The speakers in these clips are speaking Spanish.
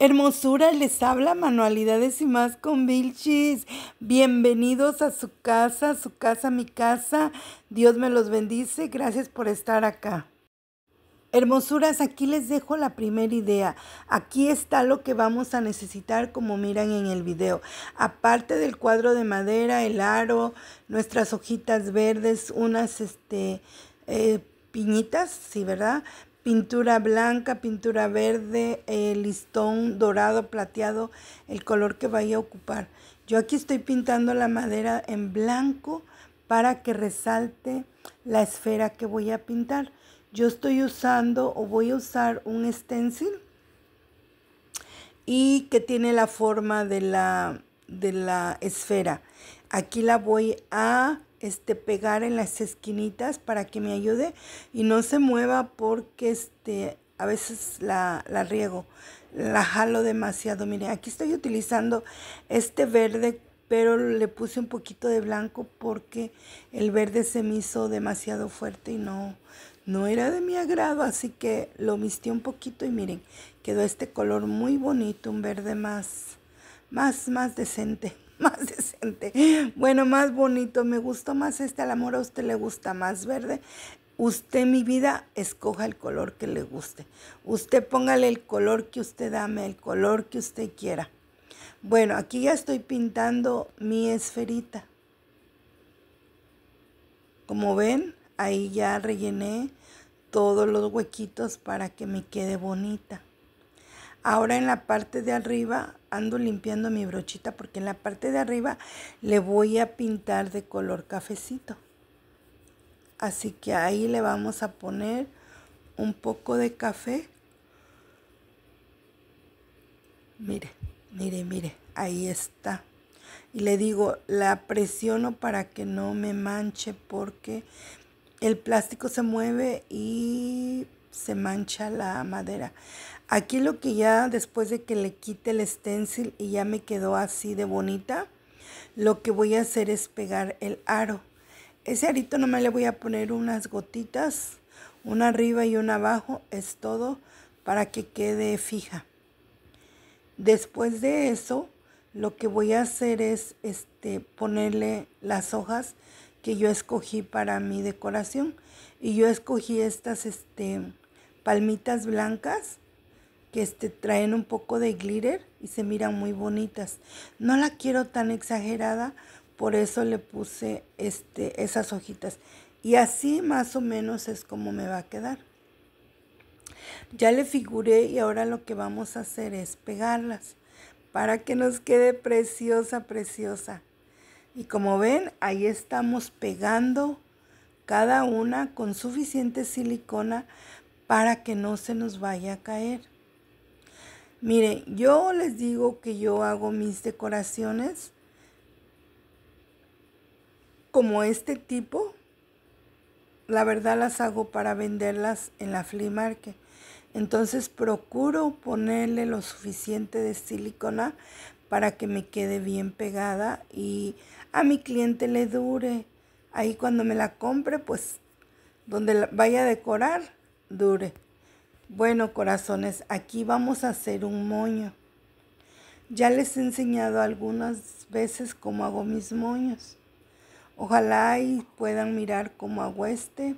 Hermosura les habla manualidades y más con Vilchis. Bienvenidos a su casa, su casa, mi casa. Dios me los bendice. Gracias por estar acá. Hermosuras, aquí les dejo la primera idea. Aquí está lo que vamos a necesitar como miran en el video. Aparte del cuadro de madera, el aro, nuestras hojitas verdes, unas este, eh, piñitas, sí, ¿verdad? pintura blanca, pintura verde, eh, listón dorado, plateado, el color que vaya a ocupar. Yo aquí estoy pintando la madera en blanco para que resalte la esfera que voy a pintar. Yo estoy usando o voy a usar un stencil y que tiene la forma de la, de la esfera. Aquí la voy a este, pegar en las esquinitas para que me ayude y no se mueva porque este, a veces la, riego, la jalo demasiado. Miren, aquí estoy utilizando este verde, pero le puse un poquito de blanco porque el verde se me hizo demasiado fuerte y no, no era de mi agrado, así que lo misté un poquito y miren, quedó este color muy bonito, un verde más, más, más decente. más decente. Bueno, más bonito. Me gustó más este. Al amor a usted le gusta más verde. Usted, mi vida, escoja el color que le guste. Usted póngale el color que usted dame. el color que usted quiera. Bueno, aquí ya estoy pintando mi esferita. Como ven, ahí ya rellené todos los huequitos para que me quede bonita. Ahora en la parte de arriba limpiando mi brochita porque en la parte de arriba le voy a pintar de color cafecito. Así que ahí le vamos a poner un poco de café. Mire, mire, mire, ahí está. Y le digo, la presiono para que no me manche porque el plástico se mueve y se mancha la madera. Aquí lo que ya después de que le quite el stencil y ya me quedó así de bonita, lo que voy a hacer es pegar el aro. Ese arito nomás le voy a poner unas gotitas, una arriba y una abajo, es todo para que quede fija. Después de eso, lo que voy a hacer es este, ponerle las hojas que yo escogí para mi decoración. Y yo escogí estas este, palmitas blancas que este, traen un poco de glitter y se miran muy bonitas. No la quiero tan exagerada, por eso le puse este, esas hojitas. Y así más o menos es como me va a quedar. Ya le figuré y ahora lo que vamos a hacer es pegarlas para que nos quede preciosa, preciosa. Y como ven, ahí estamos pegando cada una con suficiente silicona para que no se nos vaya a caer. Mire, yo les digo que yo hago mis decoraciones como este tipo. La verdad las hago para venderlas en la flea market. Entonces procuro ponerle lo suficiente de silicona para que me quede bien pegada y a mi cliente le dure. Ahí cuando me la compre, pues donde vaya a decorar, dure. Bueno, corazones, aquí vamos a hacer un moño. Ya les he enseñado algunas veces cómo hago mis moños. Ojalá y puedan mirar cómo hago este.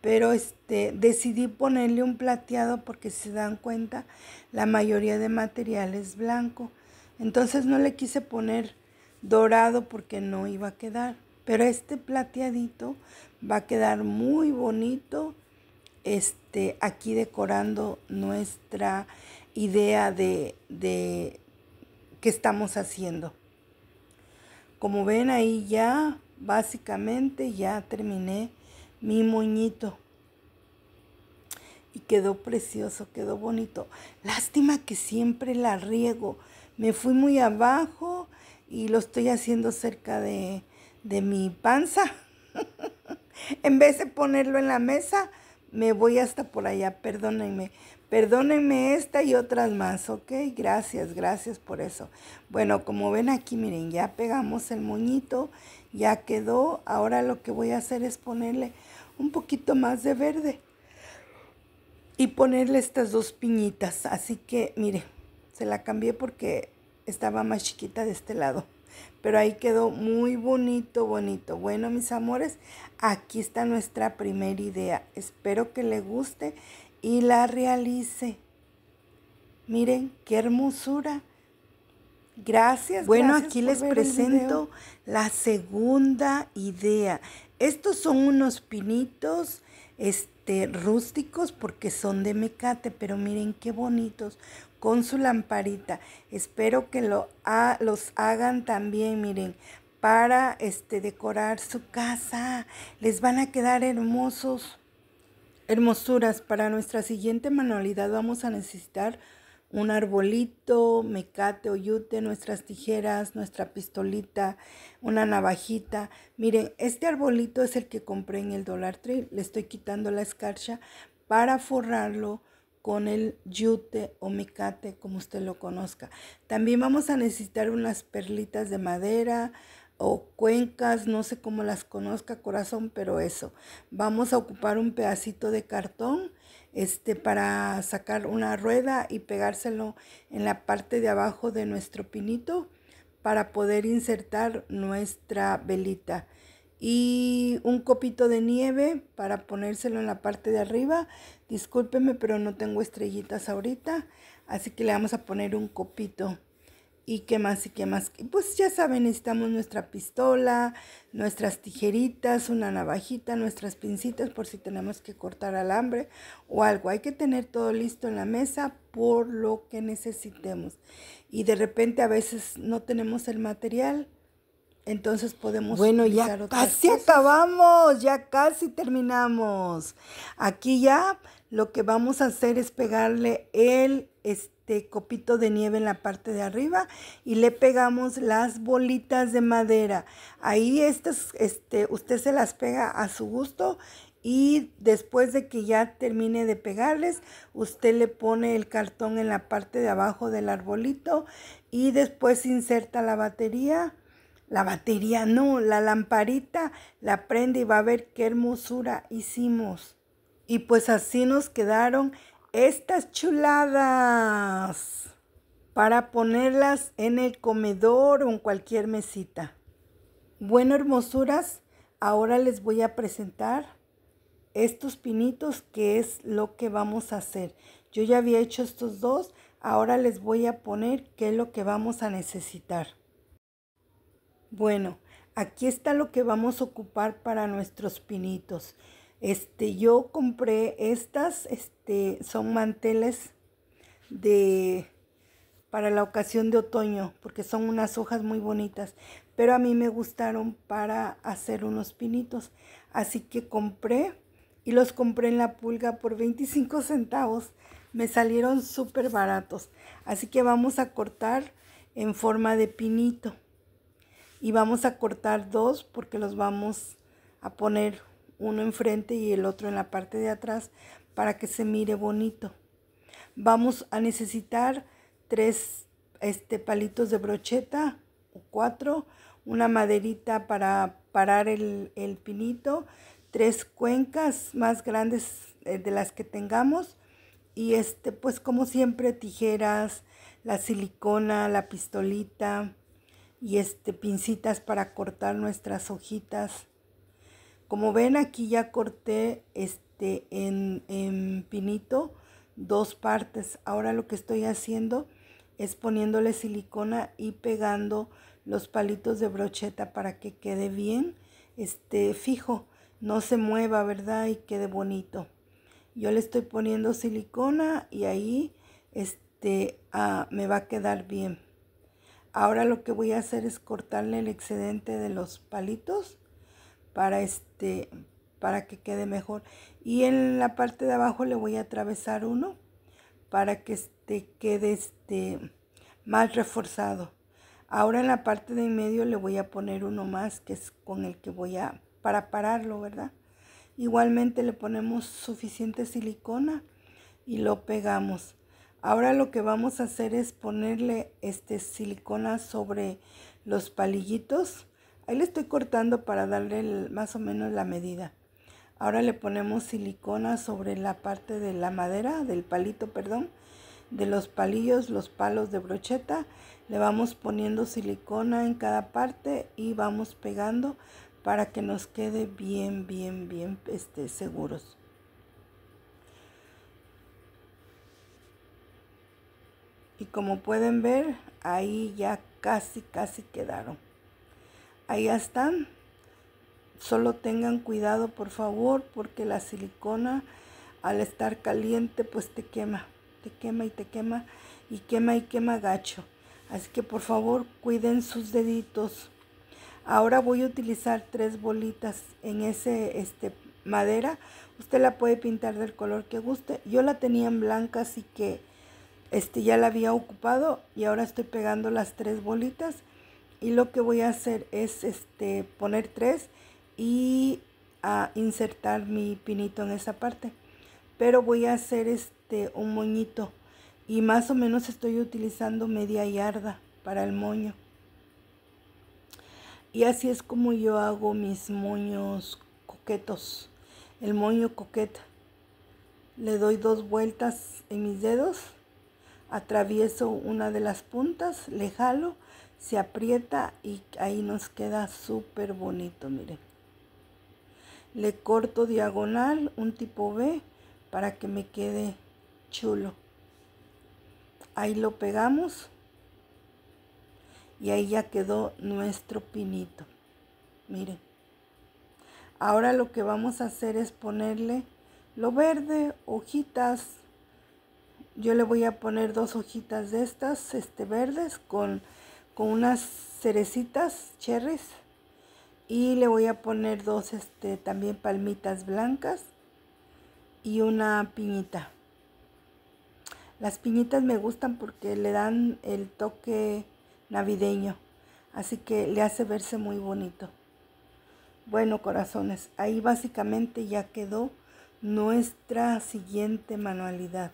Pero este, decidí ponerle un plateado porque si se dan cuenta, la mayoría de material es blanco. Entonces no le quise poner dorado porque no iba a quedar. Pero este plateadito va a quedar muy bonito este, aquí decorando nuestra idea de, que estamos haciendo. Como ven ahí ya, básicamente ya terminé mi muñito Y quedó precioso, quedó bonito. Lástima que siempre la riego. Me fui muy abajo y lo estoy haciendo cerca de mi panza. en vez de ponerlo en la mesa, me voy hasta por allá, perdónenme. Perdónenme esta y otras más, ¿ok? Gracias, gracias por eso. Bueno, como ven aquí, miren, ya pegamos el moñito, ya quedó. Ahora lo que voy a hacer es ponerle un poquito más de verde y ponerle estas dos piñitas. Así que, miren, se la cambié porque estaba más chiquita de este lado. Pero ahí quedó muy bonito, bonito. Bueno, mis amores, aquí está nuestra primera idea. Espero que le guste y la realice. Miren, qué hermosura. Gracias. Bueno, aquí les presento la segunda idea. Estos son unos pinitos este, rústicos porque son de mecate, pero miren qué bonitos con su lamparita. Espero que lo, los hagan también, miren, para este, decorar su casa. Les van a quedar hermosos, hermosuras. Para nuestra siguiente manualidad vamos a necesitar un arbolito, mecate o yute, nuestras tijeras, nuestra pistolita, una navajita. Miren, este arbolito es el que compré en el Dollar Tree. Le estoy quitando la escarcha para forrarlo con el yute o micate, como usted lo conozca. También vamos a necesitar unas perlitas de madera o cuencas, no sé cómo las conozca corazón, pero eso. Vamos a ocupar un pedacito de cartón este, para sacar una rueda y pegárselo en la parte de abajo de nuestro pinito para poder insertar nuestra velita y un copito de nieve para ponérselo en la parte de arriba. Discúlpeme, pero no tengo estrellitas ahorita, así que le vamos a poner un copito. Y qué más, y qué más. Pues ya saben, necesitamos nuestra pistola, nuestras tijeritas, una navajita, nuestras pincitas por si tenemos que cortar alambre o algo. Hay que tener todo listo en la mesa por lo que necesitemos. Y de repente a veces no tenemos el material entonces podemos... Bueno, ya casi acabamos, ya casi terminamos. Aquí ya lo que vamos a hacer es pegarle el este copito de nieve en la parte de arriba y le pegamos las bolitas de madera. Ahí estas, este, usted se las pega a su gusto y después de que ya termine de pegarles, usted le pone el cartón en la parte de abajo del arbolito y después inserta la batería la batería no, la lamparita la prende y va a ver qué hermosura hicimos. Y pues así nos quedaron estas chuladas para ponerlas en el comedor o en cualquier mesita. Bueno, hermosuras, ahora les voy a presentar estos pinitos que es lo que vamos a hacer. Yo ya había hecho estos dos, ahora les voy a poner qué es lo que vamos a necesitar. Bueno, aquí está lo que vamos a ocupar para nuestros pinitos. Este, yo compré estas, este, son manteles de para la ocasión de otoño, porque son unas hojas muy bonitas, pero a mí me gustaron para hacer unos pinitos, así que compré y los compré en la pulga por 25 centavos, me salieron súper baratos, así que vamos a cortar en forma de pinito y vamos a cortar dos porque los vamos a poner uno enfrente y el otro en la parte de atrás para que se mire bonito. Vamos a necesitar tres este, palitos de brocheta o cuatro, una maderita para parar el, el pinito, tres cuencas más grandes eh, de las que tengamos y este pues como siempre tijeras, la silicona, la pistolita, y este, pincitas para cortar nuestras hojitas. Como ven aquí ya corté este, en, en pinito dos partes. Ahora lo que estoy haciendo es poniéndole silicona y pegando los palitos de brocheta para que quede bien este fijo no se mueva verdad y quede bonito yo le estoy poniendo silicona y ahí este ah, me va a quedar bien Ahora lo que voy a hacer es cortarle el excedente de los palitos para este para que quede mejor. Y en la parte de abajo le voy a atravesar uno para que este quede este más reforzado. Ahora en la parte de en medio le voy a poner uno más que es con el que voy a para pararlo, ¿verdad? Igualmente le ponemos suficiente silicona y lo pegamos. Ahora lo que vamos a hacer es ponerle este silicona sobre los palillitos. Ahí le estoy cortando para darle más o menos la medida. Ahora le ponemos silicona sobre la parte de la madera, del palito, perdón, de los palillos, los palos de brocheta. Le vamos poniendo silicona en cada parte y vamos pegando para que nos quede bien, bien, bien este, seguros. y como pueden ver ahí ya casi casi quedaron ahí ya están solo tengan cuidado por favor porque la silicona al estar caliente pues te quema te quema y te quema y quema y quema gacho así que por favor cuiden sus deditos ahora voy a utilizar tres bolitas en ese este madera usted la puede pintar del color que guste yo la tenía en blanca así que este ya la había ocupado y ahora estoy pegando las tres bolitas y lo que voy a hacer es este poner tres y a insertar mi pinito en esa parte pero voy a hacer este un moñito y más o menos estoy utilizando media yarda para el moño y así es como yo hago mis moños coquetos el moño coqueta le doy dos vueltas en mis dedos atravieso una de las puntas, le jalo, se aprieta y ahí nos queda súper bonito, miren. Le corto diagonal, un tipo B, para que me quede chulo. Ahí lo pegamos y ahí ya quedó nuestro pinito. Miren. Ahora lo que vamos a hacer es ponerle lo verde, hojitas, yo le voy a poner dos hojitas de estas este verdes con, unas cerecitas cherries y le voy a poner dos este también palmitas blancas y una piñita las piñitas me gustan porque le dan el toque navideño así que le hace verse muy bonito bueno corazones ahí básicamente ya quedó nuestra siguiente manualidad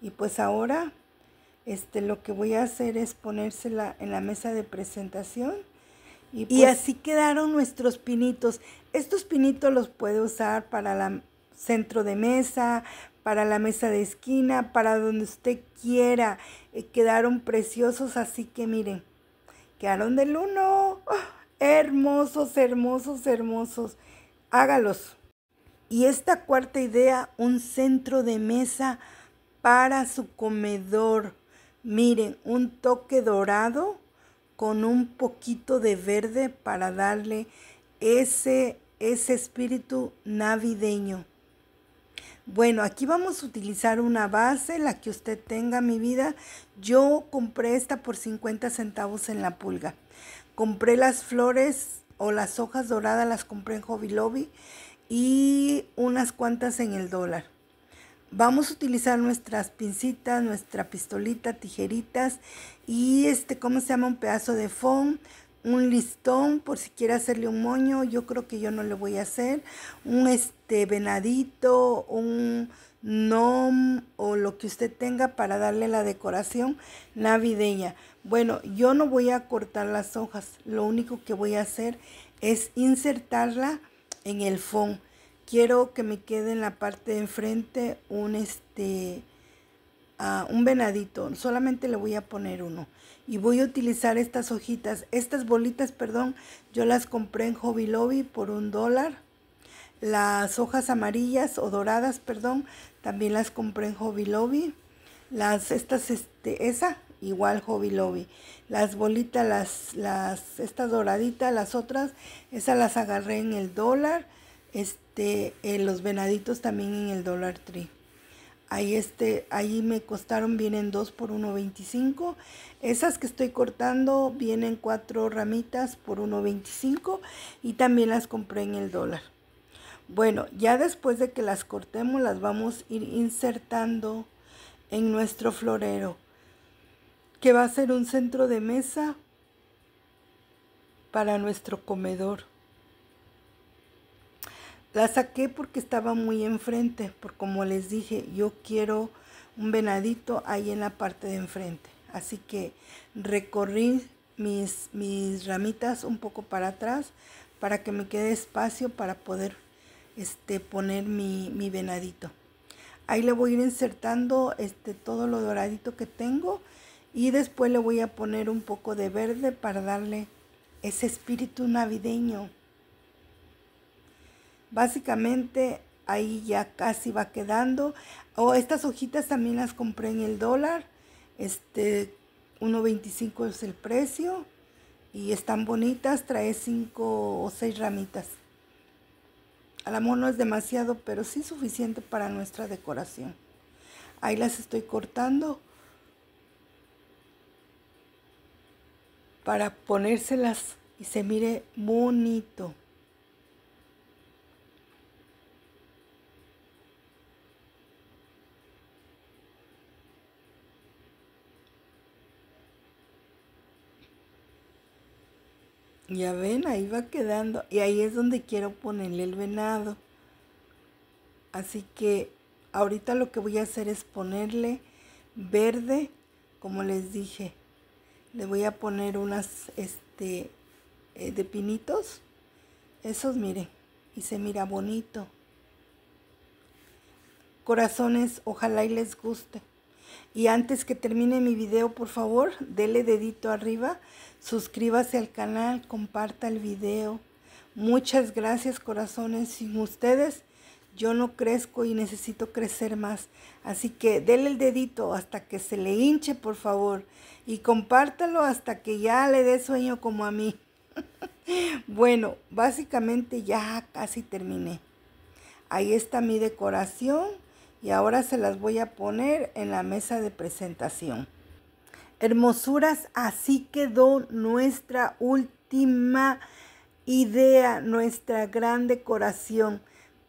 y pues ahora este, lo que voy a hacer es ponérsela en la mesa de presentación. Y, pues así quedaron nuestros pinitos. Estos pinitos los puede usar para la centro de mesa, para la mesa de esquina, para donde usted quiera. Eh, quedaron preciosos, así que miren, quedaron del uno. ¡Ah! Hermosos, hermosos, hermosos. Hágalos. Y esta cuarta idea, un centro de mesa para su comedor. Miren, un toque dorado con un poquito de verde para darle ese, ese espíritu navideño. Bueno, aquí vamos a utilizar una base, la que usted tenga, mi vida. Yo compré esta por 50 centavos en la pulga. Compré las flores o las hojas doradas, las compré en Hobby Lobby y unas cuantas en el dólar. Vamos a utilizar nuestras pincitas, nuestra pistolita, tijeritas y este, ¿cómo se llama? Un pedazo de foam, un listón por si quiere hacerle un moño. Yo creo que yo no le voy a hacer. Un este venadito, un nom o lo que usted tenga para darle la decoración navideña. Bueno, yo no voy a cortar las hojas. Lo único que voy a hacer es insertarla en el fondo quiero que me quede en la parte de enfrente un este ah, un venadito solamente le voy a poner uno y voy a utilizar estas hojitas estas bolitas perdón yo las compré en Hobby Lobby por un dólar las hojas amarillas o doradas perdón también las compré en Hobby Lobby las estas este esa igual Hobby Lobby las bolitas las las estas doraditas las otras esas las agarré en el dólar este de este, eh, los venaditos también en el dólar Tree. Ahí, este, ahí me costaron, vienen 2 por 1.25. Esas que estoy cortando vienen 4 ramitas por 1.25 y también las compré en el dólar. Bueno, ya después de que las cortemos las vamos a ir insertando en nuestro florero, que va a ser un centro de mesa para nuestro comedor. La saqué porque estaba muy enfrente, por como les dije, yo quiero un venadito ahí en la parte de enfrente. Así que recorrí mis, mis ramitas un poco para atrás para que me quede espacio para poder este, poner mi, mi venadito. Ahí le voy a ir insertando este, todo lo doradito que tengo y después le voy a poner un poco de verde para darle ese espíritu navideño. Básicamente ahí ya casi va quedando. O estas hojitas también las compré en el dólar. Este 1.25 es el precio y están bonitas, trae 5 o 6 ramitas. A amor no es demasiado, pero sí suficiente para nuestra decoración. Ahí las estoy cortando para ponérselas y se mire bonito. Ya ven, ahí va quedando. Y ahí es donde quiero ponerle el venado. Así que ahorita lo que voy a hacer es ponerle verde, como les dije. Le voy a poner unas este, eh, de pinitos. Esos, miren. Y se mira bonito. Corazones, ojalá y les guste. Y antes que termine mi video, por favor, dele dedito arriba, suscríbase al canal, comparta el video. Muchas gracias, corazones. Sin ustedes yo no crezco y necesito crecer más. Así que dele el dedito hasta que se le hinche, por favor. Y compártalo hasta que ya le dé sueño como a mí. bueno, básicamente ya casi terminé. Ahí está mi decoración y ahora se las voy a poner en la mesa de presentación. Hermosuras, así quedó nuestra última idea, nuestra gran decoración,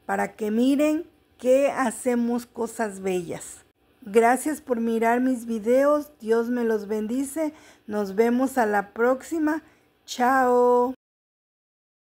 para que miren que hacemos cosas bellas. Gracias por mirar mis videos, Dios me los bendice, nos vemos a la próxima, chao.